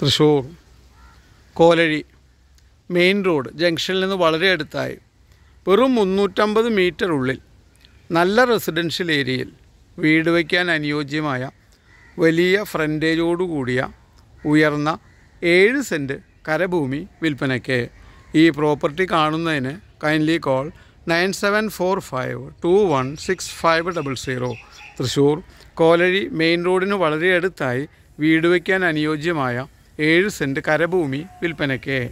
Thrissur Kolazhy main road ജംഗ്ഷനിൽ നിന്ന് വളരെ അടുത്തായി വെറും മുന്നൂറ്റമ്പത് മീറ്റർ ഉള്ളിൽ നല്ല റെസിഡൻഷ്യൽ ഏരിയയിൽ വീട് വയ്ക്കാൻ അനുയോജ്യമായ വലിയ ഫ്രണ്ടേജോടുകൂടിയ ഉയർന്ന ഏഴ് സെൻറ്റ് കരഭൂമി വിൽപ്പനയ്ക്ക് ഈ പ്രോപ്പർട്ടി കാണുന്നതിന് kindly call nine seven four five two one six five double zero Thrissur Kolazhy main റോഡിന് വളരെ അടുത്തായി വീട് വയ്ക്കാൻ അനുയോജ്യമായ ഏഴ് സെൻറ്റ് കരഭൂമി വിൽപ്പനയ്ക്ക്